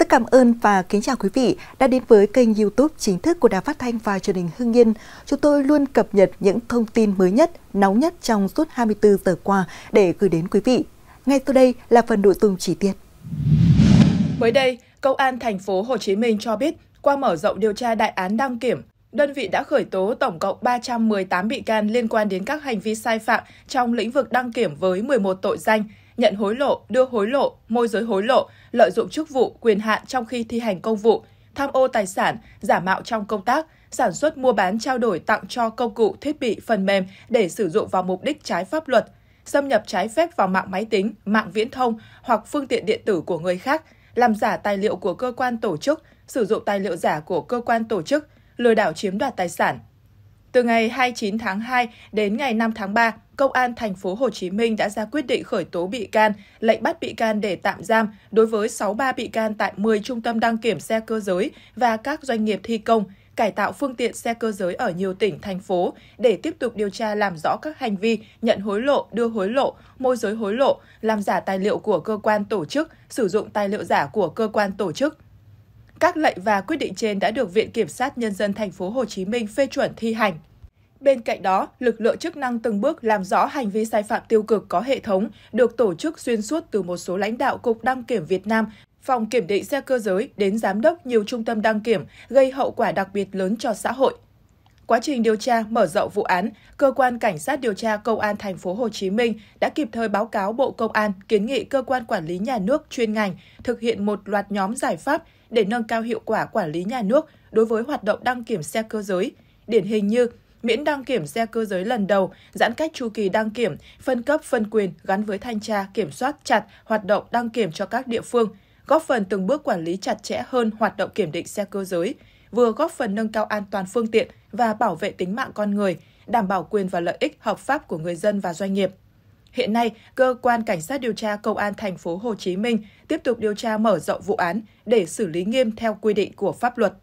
Rất cảm ơn và kính chào quý vị đã đến với kênh youtube chính thức của Đài Phát Thanh và truyền hình Hưng Yên. Chúng tôi luôn cập nhật những thông tin mới nhất, nóng nhất trong suốt 24 giờ qua để gửi đến quý vị. Ngay sau đây là phần nội dung chi tiết. Mới đây, Công an thành phố Hồ Chí Minh cho biết, qua mở rộng điều tra đại án đăng kiểm, đơn vị đã khởi tố tổng cộng 318 bị can liên quan đến các hành vi sai phạm trong lĩnh vực đăng kiểm với 11 tội danh – nhận hối lộ, đưa hối lộ, môi giới hối lộ, lợi dụng chức vụ, quyền hạn trong khi thi hành công vụ, tham ô tài sản, giả mạo trong công tác, sản xuất mua bán trao đổi tặng cho công cụ, thiết bị, phần mềm để sử dụng vào mục đích trái pháp luật, xâm nhập trái phép vào mạng máy tính, mạng viễn thông hoặc phương tiện điện tử của người khác, làm giả tài liệu của cơ quan tổ chức, sử dụng tài liệu giả của cơ quan tổ chức, lừa đảo chiếm đoạt tài sản, từ ngày 29 tháng 2 đến ngày 5 tháng 3, Công an thành phố Hồ Chí Minh đã ra quyết định khởi tố bị can, lệnh bắt bị can để tạm giam đối với 63 bị can tại 10 trung tâm đăng kiểm xe cơ giới và các doanh nghiệp thi công, cải tạo phương tiện xe cơ giới ở nhiều tỉnh, thành phố để tiếp tục điều tra làm rõ các hành vi nhận hối lộ, đưa hối lộ, môi giới hối lộ, làm giả tài liệu của cơ quan tổ chức, sử dụng tài liệu giả của cơ quan tổ chức, các lệnh và quyết định trên đã được Viện Kiểm sát Nhân dân thành phố Hồ Chí Minh phê chuẩn thi hành. Bên cạnh đó, lực lượng chức năng từng bước làm rõ hành vi sai phạm tiêu cực có hệ thống được tổ chức xuyên suốt từ một số lãnh đạo Cục Đăng kiểm Việt Nam, Phòng Kiểm định xe cơ giới đến giám đốc nhiều trung tâm đăng kiểm, gây hậu quả đặc biệt lớn cho xã hội. Quá trình điều tra mở rộng vụ án, cơ quan cảnh sát điều tra công an thành phố Hồ Chí Minh đã kịp thời báo cáo Bộ Công an kiến nghị cơ quan quản lý nhà nước chuyên ngành thực hiện một loạt nhóm giải pháp để nâng cao hiệu quả quản lý nhà nước đối với hoạt động đăng kiểm xe cơ giới, điển hình như miễn đăng kiểm xe cơ giới lần đầu, giãn cách chu kỳ đăng kiểm, phân cấp phân quyền gắn với thanh tra kiểm soát chặt hoạt động đăng kiểm cho các địa phương, góp phần từng bước quản lý chặt chẽ hơn hoạt động kiểm định xe cơ giới, vừa góp phần nâng cao an toàn phương tiện và bảo vệ tính mạng con người, đảm bảo quyền và lợi ích hợp pháp của người dân và doanh nghiệp. Hiện nay, cơ quan cảnh sát điều tra công an thành phố Hồ Chí Minh tiếp tục điều tra mở rộng vụ án để xử lý nghiêm theo quy định của pháp luật.